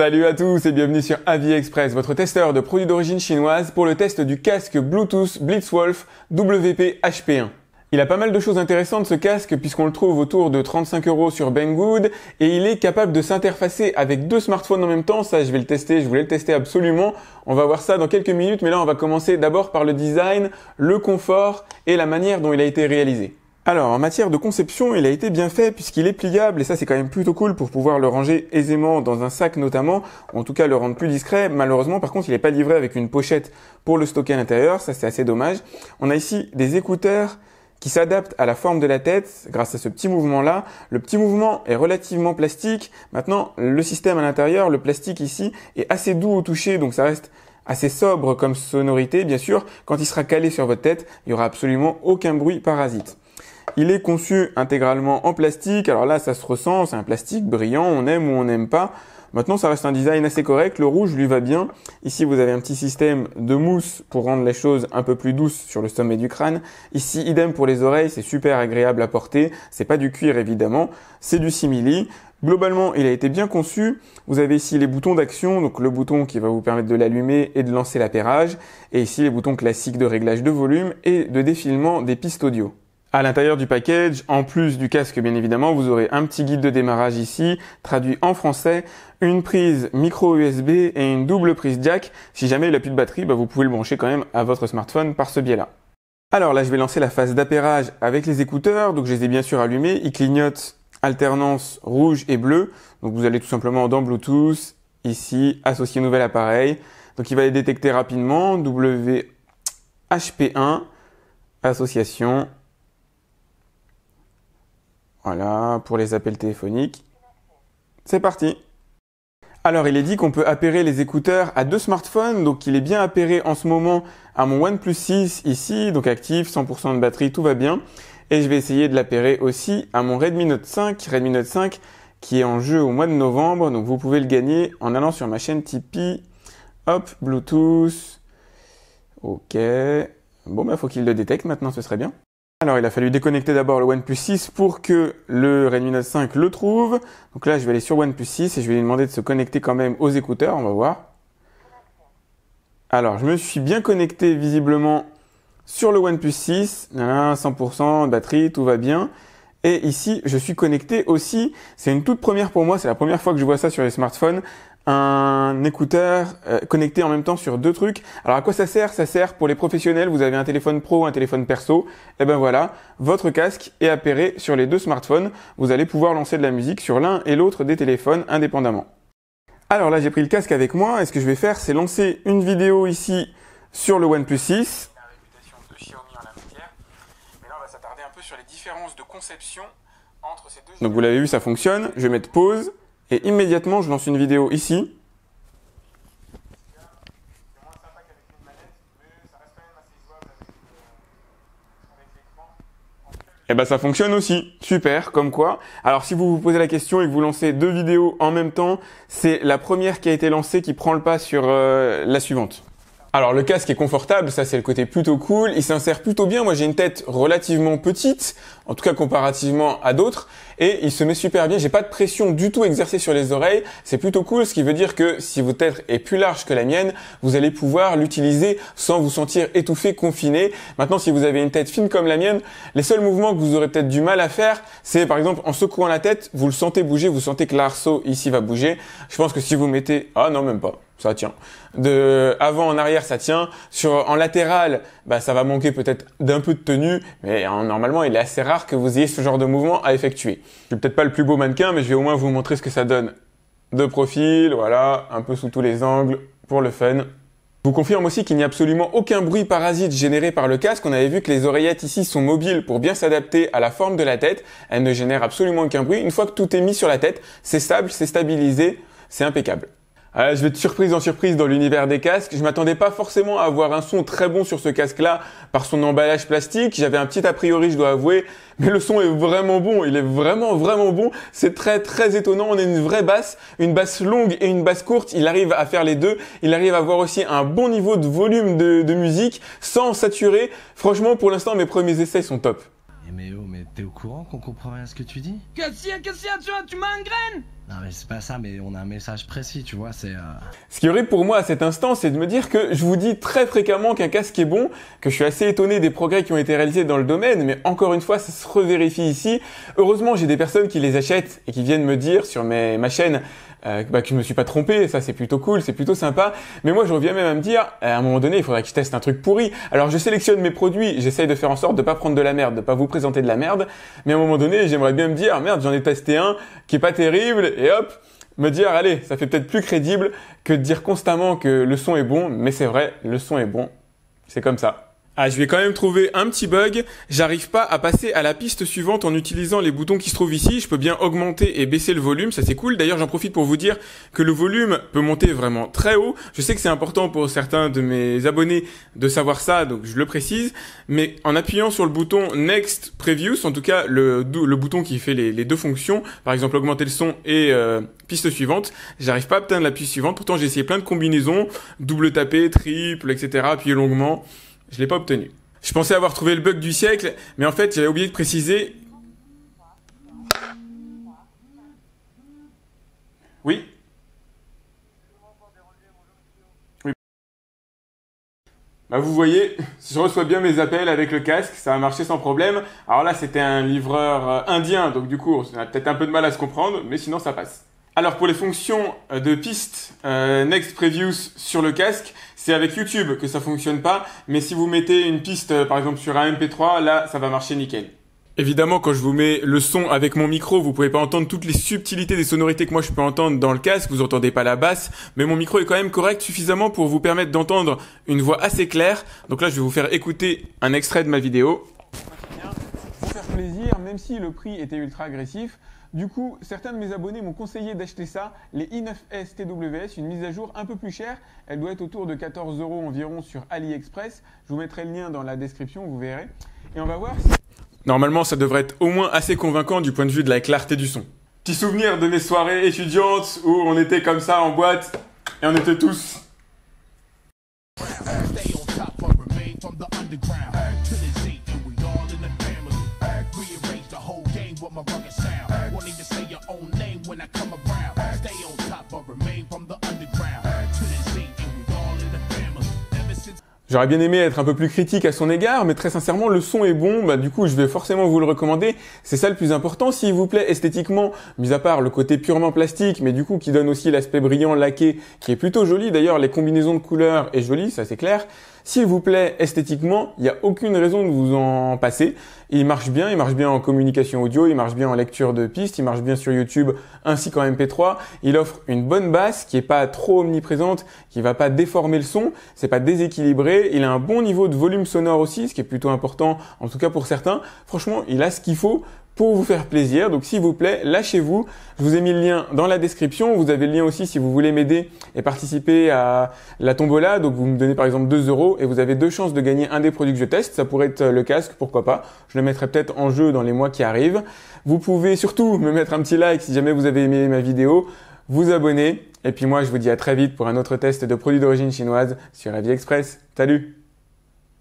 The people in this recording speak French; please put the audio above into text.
Salut à tous et bienvenue sur express votre testeur de produits d'origine chinoise pour le test du casque Bluetooth Blitzwolf WP HP1. Il a pas mal de choses intéressantes ce casque puisqu'on le trouve autour de 35 euros sur Banggood et il est capable de s'interfacer avec deux smartphones en même temps. Ça, je vais le tester, je voulais le tester absolument. On va voir ça dans quelques minutes, mais là, on va commencer d'abord par le design, le confort et la manière dont il a été réalisé. Alors, en matière de conception, il a été bien fait puisqu'il est pliable et ça c'est quand même plutôt cool pour pouvoir le ranger aisément dans un sac notamment, en tout cas le rendre plus discret. Malheureusement, par contre, il n'est pas livré avec une pochette pour le stocker à l'intérieur, ça c'est assez dommage. On a ici des écouteurs qui s'adaptent à la forme de la tête grâce à ce petit mouvement-là. Le petit mouvement est relativement plastique. Maintenant, le système à l'intérieur, le plastique ici, est assez doux au toucher, donc ça reste assez sobre comme sonorité, bien sûr. Quand il sera calé sur votre tête, il n'y aura absolument aucun bruit parasite. Il est conçu intégralement en plastique. Alors là, ça se ressent, c'est un plastique brillant, on aime ou on n'aime pas. Maintenant, ça reste un design assez correct. Le rouge lui va bien. Ici, vous avez un petit système de mousse pour rendre les choses un peu plus douces sur le sommet du crâne. Ici, idem pour les oreilles. C'est super agréable à porter. C'est pas du cuir, évidemment. C'est du simili. Globalement, il a été bien conçu. Vous avez ici les boutons d'action, donc le bouton qui va vous permettre de l'allumer et de lancer l'appairage, et ici les boutons classiques de réglage de volume et de défilement des pistes audio. À l'intérieur du package, en plus du casque bien évidemment, vous aurez un petit guide de démarrage ici, traduit en français, une prise micro USB et une double prise jack. Si jamais il n'a plus de batterie, bah, vous pouvez le brancher quand même à votre smartphone par ce biais-là. Alors là, je vais lancer la phase d'appairage avec les écouteurs. Donc je les ai bien sûr allumés. Ils clignotent alternance rouge et bleu. Donc vous allez tout simplement dans Bluetooth, ici, associer nouvel appareil. Donc il va les détecter rapidement. WHP1, association, voilà, pour les appels téléphoniques. C'est parti alors il est dit qu'on peut appairer les écouteurs à deux smartphones, donc il est bien appairé en ce moment à mon OnePlus 6 ici, donc actif, 100% de batterie, tout va bien. Et je vais essayer de l'appairer aussi à mon Redmi Note 5, Redmi Note 5 qui est en jeu au mois de novembre, donc vous pouvez le gagner en allant sur ma chaîne Tipeee. Hop, Bluetooth. Ok. Bon, bah faut qu'il le détecte maintenant, ce serait bien. Alors il a fallu déconnecter d'abord le OnePlus 6 pour que le Redmi Note 5 le trouve. Donc là je vais aller sur OnePlus 6 et je vais lui demander de se connecter quand même aux écouteurs, on va voir. Alors je me suis bien connecté visiblement sur le OnePlus 6, 100% de batterie, tout va bien. Et ici, je suis connecté aussi. C'est une toute première pour moi. C'est la première fois que je vois ça sur les smartphones un écouteur euh, connecté en même temps sur deux trucs. Alors à quoi ça sert Ça sert pour les professionnels, vous avez un téléphone pro, un téléphone perso, et eh ben voilà, votre casque est appairé sur les deux smartphones, vous allez pouvoir lancer de la musique sur l'un et l'autre des téléphones indépendamment. Alors là j'ai pris le casque avec moi, et ce que je vais faire c'est lancer une vidéo ici sur le OnePlus 6. conception Donc vous l'avez vu ça fonctionne, je vais mettre pause et immédiatement je lance une vidéo ici. Et eh ben ça fonctionne aussi, super, comme quoi. Alors si vous vous posez la question et que vous lancez deux vidéos en même temps, c'est la première qui a été lancée qui prend le pas sur euh, la suivante. Alors le casque est confortable, ça c'est le côté plutôt cool, il s'insère plutôt bien, moi j'ai une tête relativement petite, en tout cas comparativement à d'autres, et il se met super bien, j'ai pas de pression du tout exercée sur les oreilles, c'est plutôt cool, ce qui veut dire que si votre tête est plus large que la mienne, vous allez pouvoir l'utiliser sans vous sentir étouffé, confiné. Maintenant si vous avez une tête fine comme la mienne, les seuls mouvements que vous aurez peut-être du mal à faire, c'est par exemple en secouant la tête, vous le sentez bouger, vous sentez que l'arceau ici va bouger, je pense que si vous mettez... Ah non même pas ça tient. De avant en arrière, ça tient. Sur en latéral, bah ça va manquer peut-être d'un peu de tenue, mais hein, normalement, il est assez rare que vous ayez ce genre de mouvement à effectuer. Je suis peut-être pas le plus beau mannequin, mais je vais au moins vous montrer ce que ça donne de profil, voilà, un peu sous tous les angles pour le fun. Je vous confirme aussi qu'il n'y a absolument aucun bruit parasite généré par le casque. On avait vu que les oreillettes ici sont mobiles pour bien s'adapter à la forme de la tête. Elles ne génèrent absolument aucun bruit. Une fois que tout est mis sur la tête, c'est stable, c'est stabilisé, c'est impeccable. Euh, je vais de surprise en surprise dans l'univers des casques. Je m'attendais pas forcément à avoir un son très bon sur ce casque-là par son emballage plastique. J'avais un petit a priori, je dois avouer, mais le son est vraiment bon. Il est vraiment vraiment bon. C'est très très étonnant. On a une vraie basse, une basse longue et une basse courte. Il arrive à faire les deux. Il arrive à avoir aussi un bon niveau de volume de musique sans saturer. Franchement, pour l'instant, mes premiers essais sont top. Eh, mais, oh, t'es au courant qu'on comprend rien à ce que tu dis Cassia, Cassia, tu, tu m'engraines non mais c'est pas ça, mais on a un message précis, tu vois, c'est... Euh, ce qui aurait pour moi à cet instant, c'est de me dire que je vous dis très fréquemment qu'un casque est bon, que je suis assez étonné des progrès qui ont été réalisés dans le domaine, mais encore une fois, ça se revérifie ici. Heureusement, j'ai des personnes qui les achètent et qui viennent me dire sur ma chaîne euh, bah, que je me suis pas trompé, ça c'est plutôt cool, c'est plutôt sympa. Mais moi je reviens même à me dire, euh, à un moment donné, il faudrait que je teste un truc pourri. Alors je sélectionne mes produits, j'essaye de faire en sorte de pas prendre de la merde, de pas vous présenter de la merde. Mais à un moment donné, j'aimerais bien me dire, ah, merde, j'en ai testé un qui est pas terrible, et hop, me dire, allez, ça fait peut-être plus crédible que de dire constamment que le son est bon, mais c'est vrai, le son est bon. C'est comme ça. Ah, je vais quand même trouver un petit bug. J'arrive pas à passer à la piste suivante en utilisant les boutons qui se trouvent ici. Je peux bien augmenter et baisser le volume, ça c'est cool. D'ailleurs, j'en profite pour vous dire que le volume peut monter vraiment très haut. Je sais que c'est important pour certains de mes abonnés de savoir ça, donc je le précise. Mais en appuyant sur le bouton Next Previews, en tout cas le, bouton qui fait les, deux fonctions, par exemple augmenter le son et euh, piste suivante, j'arrive pas à atteindre la piste suivante. Pourtant, j'ai essayé plein de combinaisons, double taper, triple, etc., appuyer longuement. Je l'ai pas obtenu. Je pensais avoir trouvé le bug du siècle, mais en fait, j'avais oublié de préciser. Oui Oui. Bah, vous voyez, je reçois bien mes appels avec le casque, ça a marché sans problème. Alors là, c'était un livreur euh, indien, donc du coup, on a peut-être un peu de mal à se comprendre, mais sinon, ça passe. Alors pour les fonctions euh, de piste euh, Next Previews sur le casque, c'est avec YouTube que ça fonctionne pas, mais si vous mettez une piste euh, par exemple sur un MP3, là ça va marcher nickel. Évidemment, quand je vous mets le son avec mon micro, vous pouvez pas entendre toutes les subtilités des sonorités que moi je peux entendre dans le casque, vous entendez pas la basse, mais mon micro est quand même correct suffisamment pour vous permettre d'entendre une voix assez claire. Donc là, je vais vous faire écouter un extrait de ma vidéo. Pour faire plaisir, même si le prix était ultra agressif, du coup, certains de mes abonnés m'ont conseillé d'acheter ça, les i9S TWS, une mise à jour un peu plus chère. Elle doit être autour de 14 euros environ sur AliExpress. Je vous mettrai le lien dans la description, vous verrez. Et on va voir si... Normalement, ça devrait être au moins assez convaincant du point de vue de la clarté du son. Petit souvenir de mes soirées étudiantes où on était comme ça en boîte et on était tous J'aurais bien aimé être un peu plus critique à son égard, mais très sincèrement, le son est bon, bah du coup, je vais forcément vous le recommander. C'est ça le plus important, s'il vous plaît, esthétiquement, mis à part le côté purement plastique, mais du coup, qui donne aussi l'aspect brillant, laqué, qui est plutôt joli. D'ailleurs, les combinaisons de couleurs est jolie, ça c'est clair. S'il vous plaît, esthétiquement, il n'y a aucune raison de vous en passer. Il marche bien, il marche bien en communication audio, il marche bien en lecture de piste, il marche bien sur YouTube ainsi qu'en MP3. Il offre une bonne basse qui n'est pas trop omniprésente, qui ne va pas déformer le son, c'est pas déséquilibré. Il a un bon niveau de volume sonore aussi, ce qui est plutôt important, en tout cas pour certains. Franchement, il a ce qu'il faut pour vous faire plaisir. Donc s'il vous plaît, lâchez-vous. Je vous ai mis le lien dans la description. Vous avez le lien aussi si vous voulez m'aider et participer à la tombola. Donc vous me donnez par exemple 2 euros et vous avez deux chances de gagner un des produits que je teste. Ça pourrait être le casque, pourquoi pas. Je le mettrai peut-être en jeu dans les mois qui arrivent. Vous pouvez surtout me mettre un petit like si jamais vous avez aimé ma vidéo, vous abonner. Et puis moi, je vous dis à très vite pour un autre test de produits d'origine chinoise sur Vie Express. Salut